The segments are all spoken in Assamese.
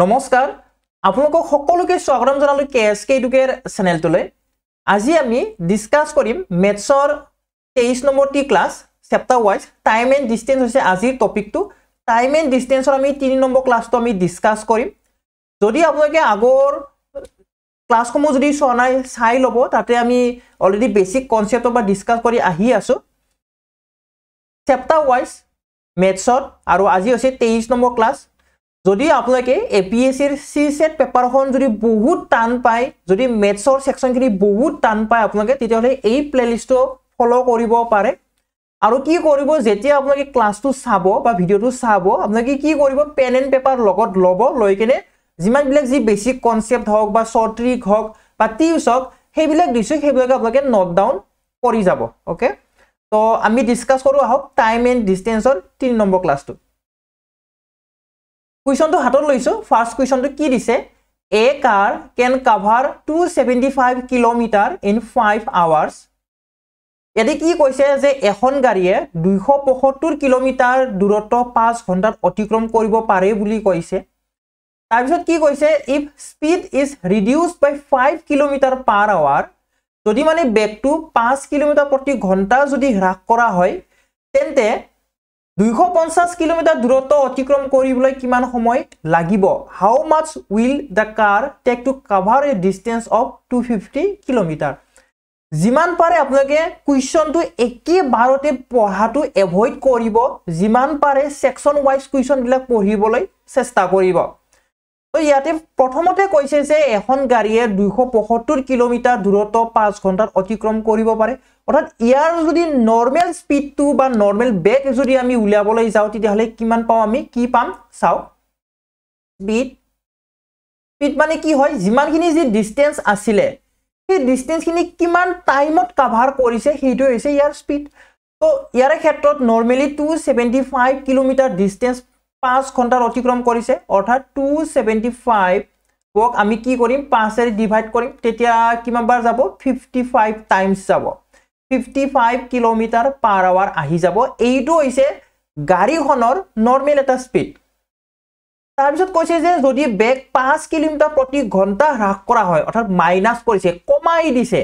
নমস্কাৰ আপোনালোকক সকলোকে স্বাগতম জনালোঁ কে এছ কে ইটুকেৰ চেনেলটোলৈ আজি আমি ডিছকাছ কৰিম মেথছৰ তেইছ নম্বৰ টি class chapter wise time and distance হৈছে আজিৰ টপিকটো টাইম এণ্ড ডিষ্টেঞ্চৰ আমি তিনি নম্বৰ ক্লাছটো আমি ডিছকাছ কৰিম যদি আপোনালোকে আগৰ ক্লাছসমূহ যদি চোৱা নাই চাই ল'ব তাতে আমি অলৰেডি বেচিক কনচেপ্টৰ পৰা ডিছকাছ কৰি আহি আছোঁ চেপ্টাৰ ৱাইজ মেথছত আৰু আজি হৈছে তেইছ নম্বৰ ক্লাছ যদি আপোনালোকে এ পি এছ চিৰ চি চেট পেপাৰখন যদি বহুত টান পায় যদি মেথছৰ ছেকশ্যনখিনি বহুত টান পায় আপোনালোকে তেতিয়াহ'লে এই প্লে'লিষ্টটো ফ'ল' কৰিব পাৰে আৰু কি কৰিব যেতিয়া আপোনালোকে ক্লাছটো চাব বা ভিডিঅ'টো চাব আপোনালোকে কি কৰিব পেন এণ্ড পেপাৰ লগত ল'ব লৈ কিনে যিমানবিলাক যি বেচিক কনচেপ্ট হওক বা শ্বৰ্ট ট্ৰিক হওক বা টিপছ হওক সেইবিলাক দিছোঁ সেইবিলাকে আপোনালোকে নট ডাউন কৰি যাব অ'কে ত' আমি ডিছকাছ কৰোঁ আহক টাইম এণ্ড ডিষ্টেঞ্চৰ তিনি নম্বৰ ক্লাছটো কুৱেশ্যনটো হাতত লৈছোঁ ফাৰ্ষ্ট কুৱেশ্যনটো কি দিছে a car can cover two seventy five kilometre in five hours ইয়াতে কি কৈছে যে এখন গাড়ীয়ে দুইশ পঁয়সত্তৰ কিলোমিটাৰ দূৰত্ব পাঁচ ঘণ্টাত অতিক্ৰম কৰিব পাৰে বুলি কৈছে তাৰপিছত কি কৈছে if speed is reduce by five kilometer per hour যদি মানে বেগটো পাঁচ কিলোমিটাৰ প্ৰতি ঘণ্টা যদি হ্ৰাস কৰা হয় তেন্তে দুইশ কিলোমিটাৰ দূৰত্ব অতিক্ৰম কৰিবলৈ কিমান সময় লাগিব how much will the car take to cover a distance of two fifty kilometer যিমান পাৰে আপোনালোকে কুৱেশ্যনটো একেবাৰতে পঢ়াটো এভইড কৰিব যিমান পাৰে ছেকশ্যন ৱাইজ কুৱেশ্যনবিলাক পঢ়িবলৈ চেষ্টা কৰিব ইয়াতে প্ৰথমতে কৈছে যে এখন গাড়ীয়ে দুইশ পয়সত্তৰ কিলোমিটাৰ দূৰত্ব পাঁচ ঘণ্টাত অতিক্ৰম কৰিব পাৰে অৰ্থাৎ ইয়াৰ যদি নৰ্মেল স্পীডটো বা নৰ্মেল বেগ যদি আমি উলিয়াবলৈ যাওঁ তেতিয়াহ'লে কিমান পাওঁ আমি কি পাম চাও স্পীড স্পীড মানে কি হয় যিমানখিনি যি ডিস্টেন্স আছিলে সেই ডিস্টেন্সখিনি কিমান টাইমত কাভাৰ কৰিছে সেইটাই হৈছে ইয়াৰ স্পীড তো ইয়াৰ ক্ষেত্ৰত normally two seventy five kilometer distance পাঁচ ঘন্টাৰ অতিক্ৰম কৰিছে অৰ্থাৎ টু চেভেণ্টি ফাইভক আমি কি কৰিম পাঁচে ডিভাইড কৰিম তেতিয়া কিমানবাৰ যাব ফিফটি ফাইভ টাইমছ যাব 55 কিলোমিটার পার আওয়ার আহি যাব এইটো হইছে গাড়ি হনর নরমাল এটা স্পিড তার পিছত কইছে যে যদি বেগ 5 কিলোমিটার প্রতি ঘন্টা হ্রাস করা হয় অর্থাৎ মাইনাস কৰিছে কমাই দিছে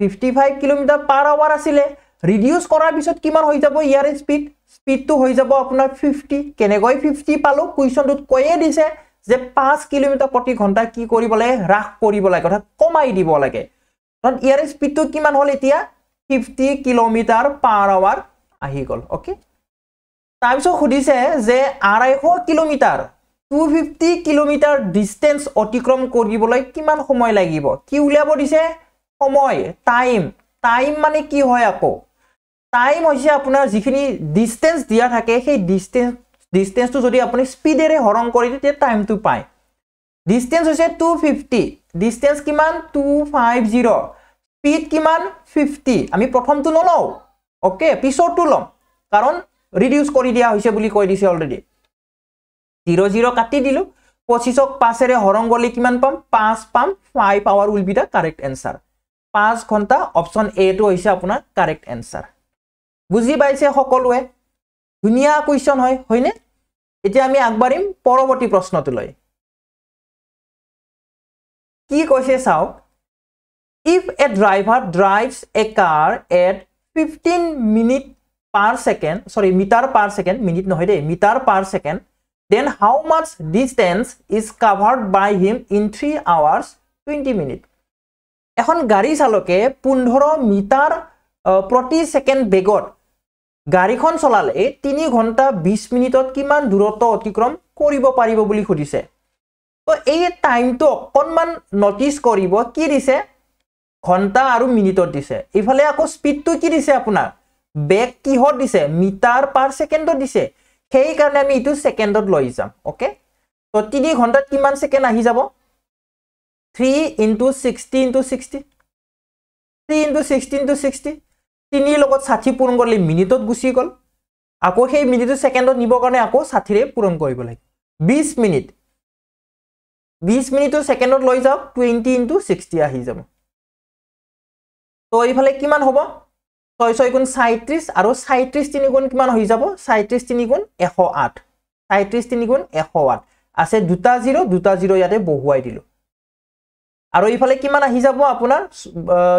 55 কিলোমিটার পার আওয়ার আছিলে রিডিউস করার পিছত কিমান হৈ যাব ইয়ার স্পিড স্পিডটো হৈ যাব আপোনার 50 কেনে গৈ 50 পালো কুয়েশনটোত কয়ে দিছে যে 5 কিলোমিটার প্রতি ঘন্টা কি কৰিবলে হ্ৰাস কৰিব লাগে অৰ্থাৎ কমাই দিব লাগে কাৰণ ইয়াৰ স্পিডটো কিমান হল এতিয়া ফিফটি কিলোমিটাৰ পাৰ আৱাৰ আহি গ'ল অ'কে তাৰপিছত সুধিছে যে আঢ়াইশ kilometer two fifty kilometer distance অতিক্ৰম কৰিবলৈ কিমান সময় লাগিব কি উলিয়াব দিছে সময় টাইম টাইম মানে কি হয় আকৌ টাইম হৈছে আপোনাৰ যিখিনি ডিষ্টেঞ্চ দিয়া থাকে সেই ডিষ্টেঞ্চ ডিষ্টেঞ্চটো যদি আপুনি স্পীডেৰে হৰণ কৰি দিয়ে তেতিয়া টাইমটো পায় ডিষ্টেঞ্চ হৈছে টু ফিফটি ডিষ্টেঞ্চ কিমান টু ফাইভ জিৰ' পিত কিমান ফিফটি আমি প্ৰথমটো নলওঁ অ'কে পিছৰটো ল'ম কাৰণ ৰিডিউচ কৰি দিয়া হৈছে বুলি কৈ দিছে অলৰেডি জিৰ' জিৰ' কাটি দিলোঁ পঁচিছক পাঁচেৰে হৰং গ'লে কিমান পাম পাঁচ পাম five hour will be the correct answer পাঁচ ঘণ্টা অপশ্যন এটো হৈছে আপোনাৰ কাৰেক্ট এনচাৰ বুজি পাইছে সকলোৱে ধুনীয়া কুৱেশ্যন হয় হয়নে এতিয়া আমি আগবাঢ়িম পৰৱৰ্তী প্ৰশ্নটোলৈ কি কৈছে চাওক If a driver drives a car at 15 minute per second, sorry, meter per second, minute no de, meter per second, then how much distance is covered by him in 3 hours 20 minutes? এখন গাড়ি চালকে 15 মিটার প্রতি সেকেন্ড বেগত গাড়িখন চলালে 3 ঘন্টা 20 মিনিটত কিমান দূরত্ব অতিক্রম করিব পারিব বলি খুজিছে তো এই টাইমটো অকণমান নোটিস করিব কি দিছে ঘণ্টা আৰু মিনিটত দিছে ইফালে আকৌ স্পীডটো কি দিছে আপোনাৰ বেগ কিহত দিছে মিটাৰ পাৰ ছেকেণ্ডত দিছে সেইকাৰণে আমি এইটো ছেকেণ্ডত লৈ যাম অ'কে তো তিনি ঘণ্টাত কিমান ছেকেণ্ড আহি যাব three into sixty into sixty three into sixty into sixty তিনিৰ লগত ষাঠি পূৰণ কৰিলে মিনিটত গুচি গ'ল আকৌ সেই মিনিটটো ছেকেণ্ডত নিবৰ কাৰণে আকৌ ষাঠিৰে পূৰণ কৰিব লাগে বিছ মিনিট বিছ মিনিটটো ছেকেণ্ডত লৈ যাওক টুৱেণ্টি ইণ্টু ছিক্সটি আহি যাব তো এইফালে কিমান হ'ব ছয় ছয় গুণ চাইত্ৰিছ আৰু চাইত্ৰিছ তিনিগুণ কিমান হৈ যাব চাইত্ৰিছ তিনিগুণ এশ আঠ চাইত্ৰিছ তিনিগুণ এশ আঠ আছে দুটা জিৰ' দুটা জিৰ' ইয়াতে বহুৱাই দিলোঁ আৰু এইফালে কিমান আহি যাব আপোনাৰ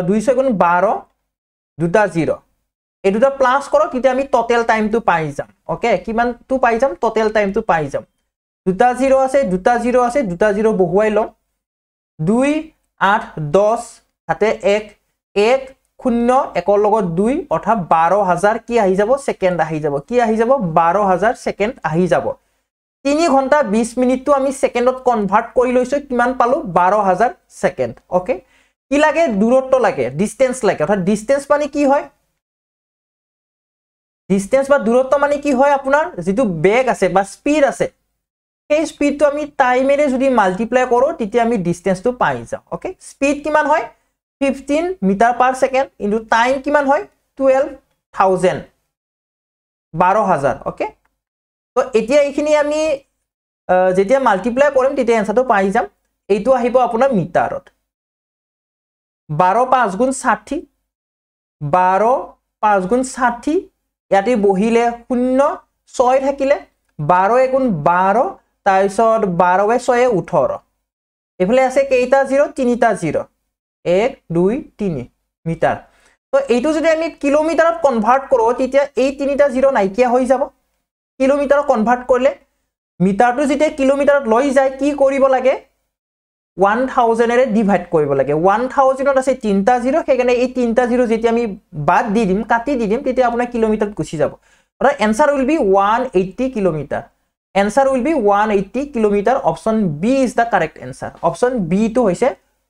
দুই ছয় গুণ বাৰ দুটা জিৰ' এই দুটা প্লাছ কৰক তেতিয়া আমি টোটেল টাইমটো পাই যাম অ'কে কিমানটো পাই যাম টোটেল টাইমটো পাই যাম দুটা জিৰ' আছে দুটা জিৰ' আছে দুটা জিৰ' বহুৱাই লওঁ দুই আঠ দহ তাতে এক এক শূন্য একৰ লগত দুই অৰ্থাৎ বাৰ হাজাৰ কি আহি যাব ছেকেণ্ড আহি যাব কি আহি যাব বাৰ হাজাৰ ছেকেণ্ড আহি যাব তিনি ঘণ্টা বিশ মিনিটটো আমি ছেকেণ্ডত কনভাৰ্ট কৰি লৈছোঁ কিমান পালোঁ বাৰ হাজাৰ ছেকেণ্ড অ'কে কি লাগে দূৰত্ব লাগে ডিষ্টেঞ্চ লাগে অৰ্থাৎ ডিষ্টেঞ্চ মানে কি হয় ডিষ্টেঞ্চ বা দূৰত্ব মানে কি হয় আপোনাৰ যিটো বেগ আছে বা স্পীড আছে সেই স্পীডটো আমি টাইমেৰে যদি মাল্টিপ্লাই কৰোঁ তেতিয়া আমি ডিষ্টেঞ্চটো পাই যাওঁ অ'কে স্পীড কিমান হয় 15 meter per second into time কিমান হয় 12000 12000 ওকে তো এতিয়া এখিনি আমি যেতিয়া মাল্টিপ্লাই করিম তেতিয়া অ্যানসারটো পাই যাম এইটো আহিব আপোনা মিটারত 12 5 গুণ 60 12 5 গুণ 60 ইয়াতে বহিলে 0 6 থাকিলে 12 1 গুণ 12 তাইছত 12 6 18 এফলে আছে কেইটা 0 তিনিটা 0 এক দুই তিনি মিটাৰ তো এইটো যদি আমি কিলোমিটাৰত কনভাৰ্ট কৰোঁ তেতিয়া এই তিনিটা জিৰ' নাইকিয়া হৈ যাব কিলোমিটাৰত কনভাৰ্ট কৰিলে মিটাৰটো যেতিয়া কিলোমিটাৰত লৈ যায় কি কৰিব লাগে ওৱান থাউজেণ্ডেৰে ডিভাইড কৰিব লাগে ওৱান থাউজেণ্ডত আছে তিনিটা জিৰ' সেইকাৰণে এই তিনিটা জিৰ' যেতিয়া আমি বাদ দি দিম কাটি দি দিম তেতিয়া আপোনাৰ কিলোমিটাৰত গুচি যাব অৰ্থাৎ answer will be one eighty kilometer answer will be one eighty kilometer option B is the correct answer option বিটো হৈছে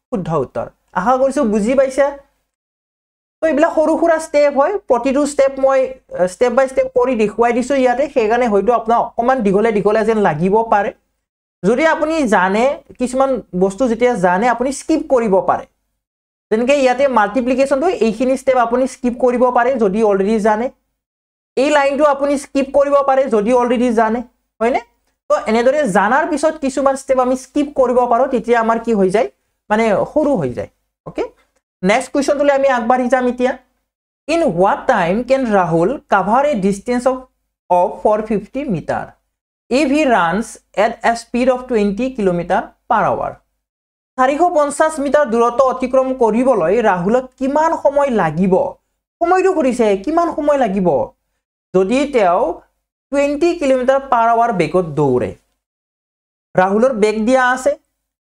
শুদ্ধ উত্তৰ আশা কৰিছোঁ বুজি পাইছা তো এইবিলাক সৰু সুৰা ষ্টেপ হয় প্ৰতিটো ষ্টেপ মই ষ্টেপ বাই ষ্টেপ কৰি দেখুৱাই দিছোঁ ইয়াতে সেইকাৰণে হয়তো আপোনাৰ অকণমান দীঘলে দীঘলে যেন লাগিব পাৰে যদি আপুনি জানে কিছুমান বস্তু যেতিয়া জানে আপুনি স্কিপ কৰিব পাৰে যেনেকৈ ইয়াতে মাল্টিপ্লিকেশ্যনটো এইখিনি ষ্টেপ আপুনি স্কিপ কৰিব পাৰে যদি অলৰেডি জানে এই লাইনটো আপুনি স্কিপ কৰিব পাৰে যদি অলৰেডি জানে হয়নে তো এনেদৰে জানাৰ পিছত কিছুমান ষ্টেপ আমি স্কিপ কৰিব পাৰোঁ তেতিয়া আমাৰ কি হৈ যায় মানে সৰু হৈ যায় ওকে নেক্সট কুৱেশ্যনটোলে আমি আগবাঢ়ি যাম এতিয়া in what time can Rahul cover a distance of of four fifty meter if he runs at a speed of twenty kilometer per hour চাৰিশ পঞ্চাছ মিটাৰ দূৰত্ব অতিক্ৰম কৰিবলৈ ৰাহুলক কিমান সময় লাগিব সময়টো সুধিছে কিমান সময় লাগিব যদি তেওঁ টুৱেণ্টি কিলোমিটাৰ পাৰ আৱাৰ বেগত দৌৰে ৰাহুলৰ বেগ দিয়া আছে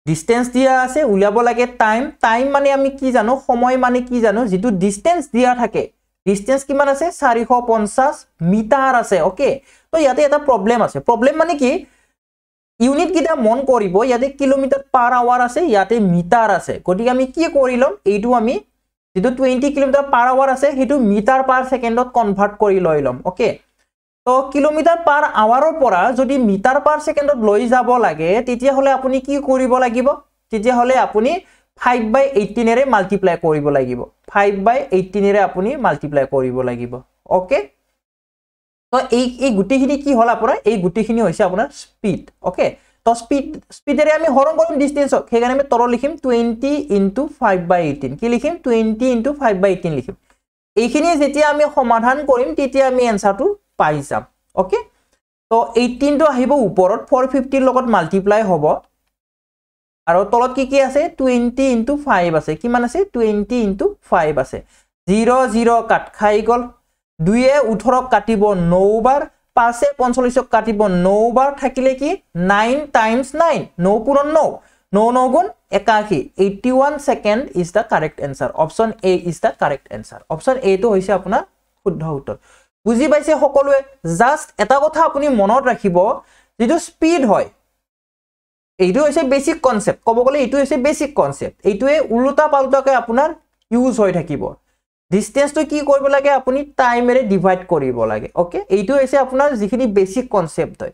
ডিষ্টেঞ্চ দিয়া আছে উলিয়াব লাগে টাইম টাইম মানে আমি কি জানো সময় মানে কি জানো যিটো ডিষ্টেঞ্চ দিয়া থাকে ডিষ্টেঞ্চ কিমান আছে চাৰিশ পঞ্চাছ মিটাৰ আছে অ'কে তো ইয়াতে এটা প্ৰব্লেম আছে প্ৰব্লেম মানে কি ইউনিটকেইটা মন কৰিব ইয়াতে কিলোমিটাৰ পাৰ আৱাৰ আছে ইয়াতে মিটাৰ আছে গতিকে আমি কি কৰি ল'ম এইটো আমি যিটো টুৱেণ্টি কিলোমিটাৰ পাৰ আৱাৰ আছে সেইটো মিটাৰ পাৰ ছেকেণ্ডত কনভাৰ্ট কৰি লৈ ল'ম অ'কে তো কিলোমিটাৰ পাৰ আৱাৰৰ পৰা যদি মিটাৰ পাৰ ছেকেণ্ডত লৈ যাব লাগে তেতিয়াহ'লে আপুনি কি কৰিব লাগিব তেতিয়াহ'লে আপুনি ফাইভ বাই এইটিনেৰে মাল্টিপ্লাই কৰিব লাগিব ফাইভ বাই এইটিনেৰে আপুনি মাল্টিপ্লাই কৰিব লাগিব অ'কে তো এই এই গোটেইখিনি কি হ'ল আপোনাৰ এই গোটেইখিনি হৈছে আপোনাৰ স্পীড অ'কে তো স্পীড স্পীডেৰে আমি হৰণ কৰিম ডিষ্টেঞ্চক সেইকাৰণে আমি তলত লিখিম twenty into five by eighteen কি লিখিম twenty into five by eighteen লিখিম এইখিনি যেতিয়া আমি সমাধান কৰিম তেতিয়া আমি এনচাৰটো পাই যাম অ'কে তো এইটিনটো আহিব ওপৰত ফ'ৰ ফিফটিৰ লগত মাল্টিপ্লাই হ'ব আৰু তলত কি কি আছে টুৱেণ্টি ইণ্টু ফাইভ আছে কিমান আছে টুৱেণ্টি ইণ্টু ফাইভ আছে জিৰ' জিৰ' কাট খাই গ'ল দুয়ে ওঠৰক কাটিব বাৰ পাঁচে পঞ্চল্লিছক কাটিব বাৰ থাকিলে কি নাইন টাইমছ নাইন নৌ পুৰণ নৌ নৌ নৌ গুণ একাশী eighty one second is the correct answer option A is the correct answer option এটো হৈছে আপোনাৰ শুদ্ধ উত্তৰ বুজি পাইছে সকলোৱে জাষ্ট এটা কথা আপুনি মনত ৰাখিব যিটো স্পীড হয় এইটো হৈছে বেচিক কনচেপ্ট ক'ব গ'লে এইটো হৈছে বেচিক কনচেপ্ট এইটোৱে ওলোটা পাল্টাকৈ আপোনাৰ ইউজ হৈ থাকিব ডিষ্টেঞ্চটো কি কৰিব লাগে আপুনি টাইমেৰে ডিভাইড কৰিব লাগে অ'কে এইটো হৈছে আপোনাৰ যিখিনি বেচিক কনচেপ্ট হয়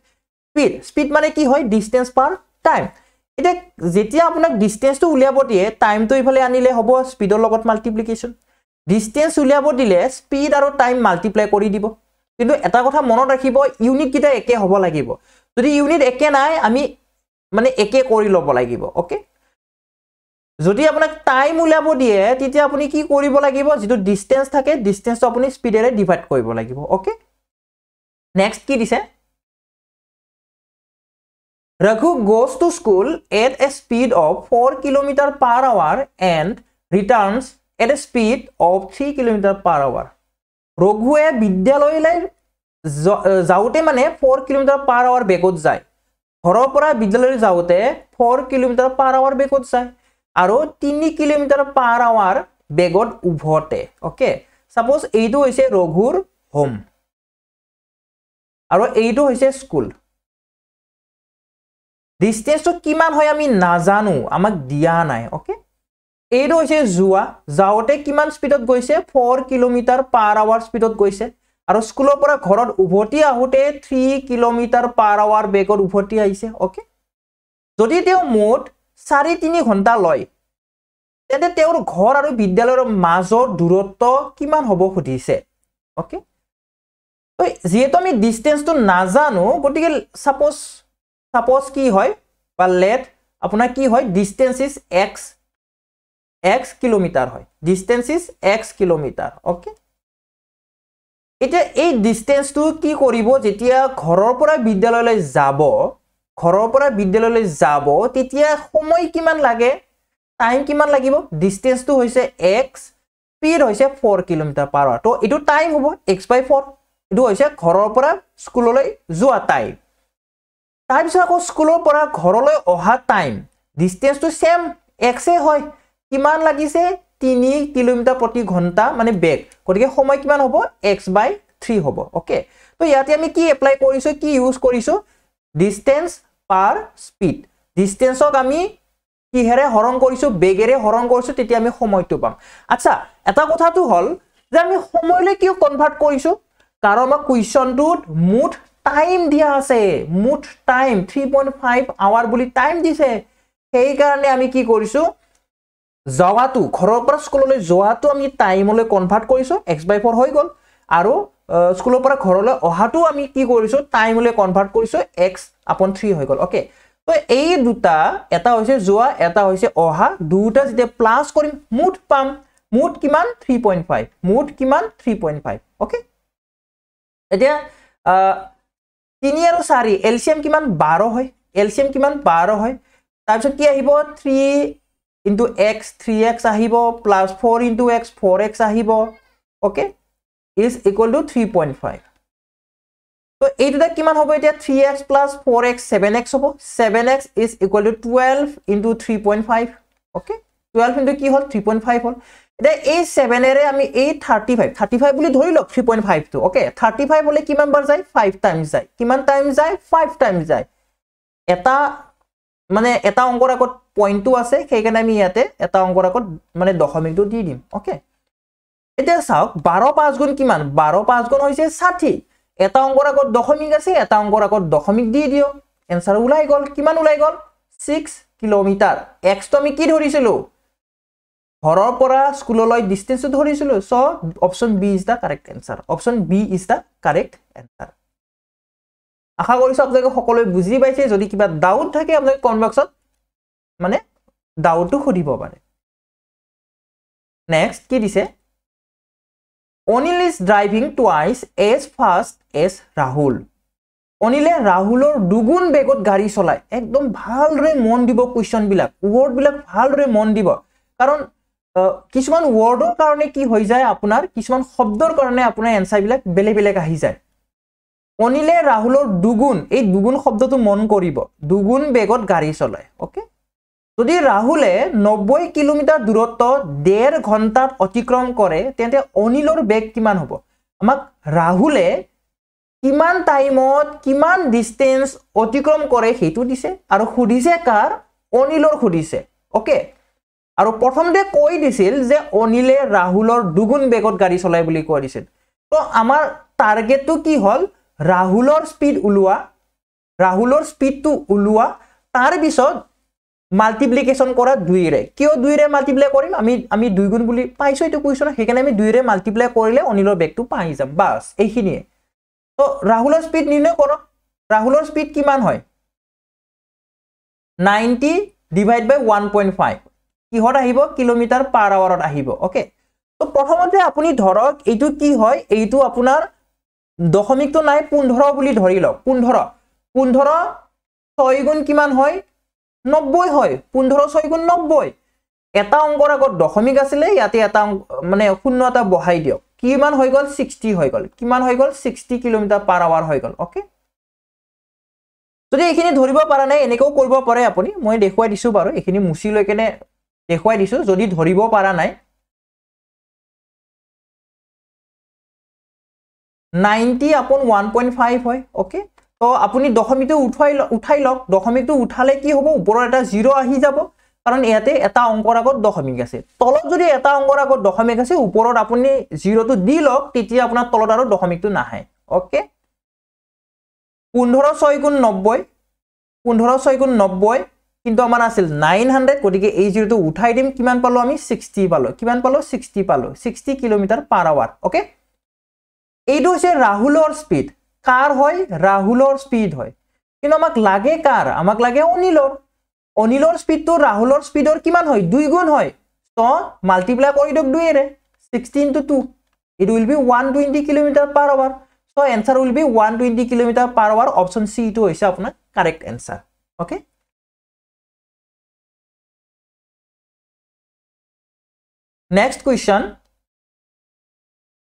স্পীড স্পীড মানে কি হয় ডিষ্টেঞ্চ পাৰ টাইম এতিয়া যেতিয়া আপোনাক ডিষ্টেঞ্চটো উলিয়াব দিয়ে টাইমটো ইফালে আনিলে হ'ব স্পীডৰ লগত মাল্টিপ্লিকেশ্যন ডিষ্টেঞ্চ উলিয়াব দিলে স্পীড আৰু টাইম মাল্টিপ্লাই কৰি দিব কিন্তু এটা কথা মনত ৰাখিব ইউনিটকেইটা একে হ'ব লাগিব যদি ইউনিট একে নাই আমি মানে একে কৰি ল'ব লাগিব অ'কে যদি আপোনাক টাইম উলিয়াব দিয়ে তেতিয়া আপুনি কি কৰিব লাগিব যিটো ডিষ্টেঞ্চ থাকে ডিষ্টেঞ্চটো আপুনি স্পীডেৰে ডিভাইড কৰিব লাগিব অ'কে নেক্সট কি দিছে Raghu goes to school at a speed of four kilometer per hour and returns at a speed of three kilometer per hour ৰঘুৱে বিদ্যালয়লৈ যাওঁতে মানে ফ'ৰ কিলোমিটাৰ পাৰ আৱাৰ বেগত যায় ঘৰৰ পৰা বিদ্যালয়লৈ যাওঁতে ফ'ৰ কিলোমিটাৰ পাৰ আৱাৰ বেগত যায় আৰু তিনি কিলোমিটাৰ পাৰ আৱাৰ বেগত উভতে অ'কে ছাপ'জ এইটো হৈছে ৰঘুৰ হোম আৰু এইটো হৈছে স্কুল ডিষ্টেঞ্চটো কিমান হয় আমি নাজানো আমাক দিয়া নাই অ'কে এইটো হৈছে যোৱা যাওঁতে কিমান স্পীডত গৈছে ফ'ৰ কিলোমিটাৰ পাৰ আৱাৰ স্পীডত গৈছে আৰু স্কুলৰ পৰা ঘৰত উভতি আহোঁতে থ্ৰী কিলোমিটাৰ পাৰ আৱাৰ বেগত উভতি আহিছে অ'কে যদি তেওঁ মুঠ চাৰি তিনি ঘণ্টা লয় তেন্তে তেওঁৰ ঘৰ আৰু বিদ্যালয়ৰ মাজৰ দূৰত্ব কিমান হ'ব সুধিছে অ'কে যিহেতু আমি ডিষ্টেঞ্চটো নাজানো গতিকে চাপ'জ চাপ'জ কি হয় বা লেট আপোনাৰ কি হয় distance is x x kilometer hoy. Distance is x kilometer. Okay. Ita a e distance to ki koribo jitia koropora bidalole zabo. Koropora bidalole zabo. Titia homoi kiman lage. Time kiman lagibo. Distance to hoise x. Speed hoise 4 kilometer per hour. To itu time hobo x by 4. Itu hoise koropora schoolole zua time. Time sa ko schoolopora korole oha time. Distance to same x e hoi. কিমান লাগিছে তিনি কিলোমিটাৰ প্ৰতি ঘণ্টা মানে বেগ গতিকে সময় কিমান হ'ব এক্স বাই থ্ৰী হ'ব অ'কে ত' ইয়াতে আমি কি এপ্লাই কৰিছোঁ কি ইউজ কৰিছোঁ ডিষ্টেঞ্চ পাৰ স্পীড ডিষ্টেঞ্চক আমি কিহেৰে হৰণ কৰিছোঁ বেগেৰে হৰণ কৰিছোঁ তেতিয়া আমি সময়টো পাম আচ্ছা এটা কথাটো হ'ল যে আমি সময়লৈ কিয় কনভাৰ্ট কৰিছোঁ কাৰণ আমাৰ কুৱেশ্যনটোত মুঠ টাইম দিয়া আছে মুঠ time three point five hour বুলি টাইম দিছে সেইকাৰণে আমি কি কৰিছোঁ যোৱাটো ঘৰৰ পৰা স্কুললৈ যোৱাটো আমি টাইমলৈ কনভাৰ্ট কৰিছোঁ এক্স বাই ফ'ৰ হৈ গ'ল আৰু স্কুলৰ পৰা ঘৰলৈ অহাটো আমি কি কৰিছোঁ টাইমলৈ কনভাৰ্ট কৰিছোঁ এক্স আপোন থ্ৰী হৈ গ'ল অ'কে তো এই দুটা এটা হৈছে যোৱা এটা হৈছে অহা দুয়োটা যেতিয়া প্লাছ কৰিম মুঠ পাম মুঠ কিমান থ্ৰী পইণ্ট ফাইভ মুঠ কিমান থ্ৰী পইণ্ট ফাইভ অ'কে এতিয়া তিনি আৰু চাৰি এলচিয়াম কিমান বাৰ হয় এলচিয়াম কিমান বাৰ হয় তাৰপিছত কি আহিব three into x three x আহিব plus four into x four x আহিব okay is equal to three point five ত' এই দুটা কিমান হ'ব এতিয়া three x plus four x seven x হ'ব seven x is equal to twelve into three point five okay twelve into কি হ'ল থ্ৰী পইণ্ট ফাইভ হ'ল এতিয়া এই ছেভেনেৰে আমি এই থাৰ্টি ফাইভ থাৰ্টি ফাইভ বুলি ধৰি লওক থ্ৰী পইণ্ট ফাইভটো অ'কে থাৰ্টি ফাইভ হ'লে কিমান বাৰ যায় ফাইভ টাইমছ যায় কিমান টাইমছ যায় ফাইভ টাইমছ যায় এটা মানে এটা অংকৰ আগত পইণ্টটো আছে সেইকাৰণে আমি ইয়াতে এটা অংকৰ আগত মানে দশমিকটো দি দিম অ'কে এতিয়া চাওক বাৰ পাঁচ গুণ কিমান বাৰ পাঁচ গুণ হৈছে ষাঠি এটা অংকৰ আগত দশমিক আছে এটা অংকৰ আগত দশমিক দি দিওঁ এনচাৰ ওলাই গ'ল কিমান ওলাই গ'ল ছিক্স কিলোমিটাৰ এক্সটো আমি কি ধৰিছিলোঁ ঘৰৰ পৰা স্কুললৈ ডিষ্টেঞ্চটো ধৰিছিলোঁ so' option B is the correct answer option B is the correct answer আশা কৰিছোঁ আপোনালোকে সকলোৱে বুজি পাইছে যদি কিবা ডাউট থাকে আপোনালোকে কমেণ্ট বক্সত মানে ডাউটটো সুধিব পাৰে নেক্সট কি দিছে Anil is driving twice as fast as Rahul অনিলে ৰাহুলৰ দুগুণ বেগত গাড়ী চলায় একদম ভালদৰে মন দিব কুৱেশ্যনবিলাক ৱৰ্ডবিলাক ভালদৰে মন দিব কাৰণ কিছুমান ৱৰ্ডৰ কাৰণে কি হৈ যায় আপোনাৰ কিছুমান শব্দৰ কাৰণে আপোনাৰ এনচাৰবিলাক বেলেগ বেলেগ আহি যায় অনিলে ৰাহুলৰ দুগুণ এই দুগুণ শব্দটো মন কৰিব দুগুণ বেগত গাড়ী চলায় অ'কে যদি ৰাহুলে নব্বৈ কিলোমিটাৰ দূৰত্ব ডেৰ ঘণ্টাত অতিক্ৰম কৰে তেন্তে অনিলৰ বেগ কিমান হ'ব আমাক ৰাহুলে কিমান টাইমত কিমান ডিষ্টেঞ্চ অতিক্ৰম কৰে সেইটো দিছে আৰু সুধিছে কাৰ অনিলৰ সুধিছে অ'কে আৰু প্ৰথমতে কৈ দিছিল যে অনিলে ৰাহুলৰ দুগুণ বেগত গাড়ী চলাই বুলি কোৱা দিছিল তো আমাৰ টাৰ্গেটটো কি হ'ল ৰাহুলৰ স্পীড ওলোৱা ৰাহুলৰ স্পীডটো ওলোৱা তাৰপিছত মাল্টিপ্লিকেশ্যন কৰা দুইৰে কিয় দুইৰে মাল্টিপ্লাই কৰিম আমি আমি গুণ বুলি পাইছো এইটো কুৱেশ্যন সেইকাৰণে আমি দুইৰে মাল্টিপ্লাই কৰিলে অনিলৰ বেগটো পাই যাম বাছ এইখিনিয়ে তো ৰাহুলৰ স্পীড নিৰ্ণয় কৰক ৰাহুলৰ স্পীড কিমান হয় ninety divide by one point five কিহত আহিব কিলোমিটাৰ পাৰ আৱাৰত আহিব অ'কে তো প্ৰথমতে আপুনি ধৰক এইটো কি হয় এইটো আপোনাৰ দশমিকটো নাই পোন্ধৰ বুলি ধৰি লওক পোন্ধৰ পোন্ধৰ ছয় গুণ কিমান হয় নব্বৈ হয় পোন্ধৰ ছয় গুণ নব্বৈ এটা অংকৰ আগত দশমিক আছিলে ইয়াতে এটা অংক মানে শূন্য এটা বহাই দিয়ক কিমান হৈ গ'ল ছিক্সটি হৈ গ'ল কিমান হৈ গ'ল ছিক্সটি কিলোমিটাৰ পাৰ আৱাৰ হৈ গ'ল অ'কে যদি এইখিনি ধৰিব পৰা নাই এনেকৈও কৰিব পাৰে আপুনি মই দেখুৱাই দিছোঁ বাৰু এইখিনি মুচি লৈ কেনে দেখুৱাই দিছোঁ যদি ধৰিব পৰা নাই ninety upon one point five হয় অ'কে তো আপুনি দশমীটো উঠাই উঠাই লওক দশমীটো উঠালে কি হ'ব ওপৰত এটা জিৰ' আহি যাব কাৰণ ইয়াতে এটা অংকৰ আগত দশমিক আছে তলত যদি এটা অংকৰ আগত দশমিক আছে ওপৰত আপুনি জিৰ'টো দি লওক তেতিয়া আপোনাৰ তলত আৰু দশমিকটো নাহে অ'কে পোন্ধৰ ছয় গুণ নব্বৈ পোন্ধৰ ছয় গুণ নব্বৈ কিন্তু আমাৰ আছিল নাইন হাণ্ড্ৰেড গতিকে এই জিৰ'টো উঠাই দিম কিমান পালোঁ আমি ছিক্সটি পালোঁ কিমান পালোঁ ছিক্সটি পালোঁ sixty kilometer per hour okay এইটো হৈছে ৰাহুলৰ স্পীড কাৰ হয় ৰাহুলৰ স্পীড হয় কিন্তু আমাক লাগে কাৰ আমাক লাগে অনিলৰ অনিলৰ স্পীডটো ৰাহুলৰ স্পীডৰ কিমান হয় দুই গুণ হয় তো মাল্টিপ্লাই কৰে দিয়ক দুয়েৰে sixteen two to it will be one twenty kilometer per hour so answer will be one twenty kilometer per hour option C টো হৈছে আপোনাৰ correct answer okay next question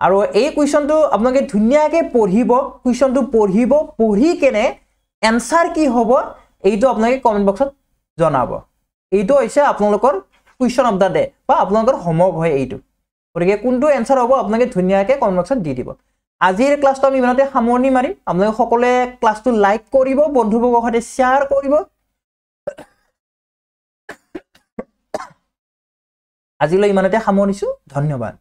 আৰু এই কুৱেশ্যনটো আপোনালোকে ধুনীয়াকৈ পঢ়িব কুৱেশ্যনটো পঢ়িব পঢ়ি কেনে এনচাৰ কি হ'ব এইটো আপোনালোকে কমেণ্ট বক্সত জনাব এইটো হৈছে আপোনালোকৰ কুৱেশ্যন অফ দা ডে বা আপোনালোকৰ হোমৱৰ্ক হয় এইটো গতিকে কোনটো এনচাৰ হ'ব আপোনালোকে ধুনীয়াকৈ কমেণ্ট বক্সত দি দিব আজিৰ ক্লাছটো আমি ইমানতে সামৰণি মাৰিম আপোনালোকে সকলোৱে ক্লাছটো লাইক কৰিব বন্ধুবৰ্গৰ সৈতে শ্বেয়াৰ কৰিব আজিলৈ ইমানতে সামৰণিছোঁ ধন্যবাদ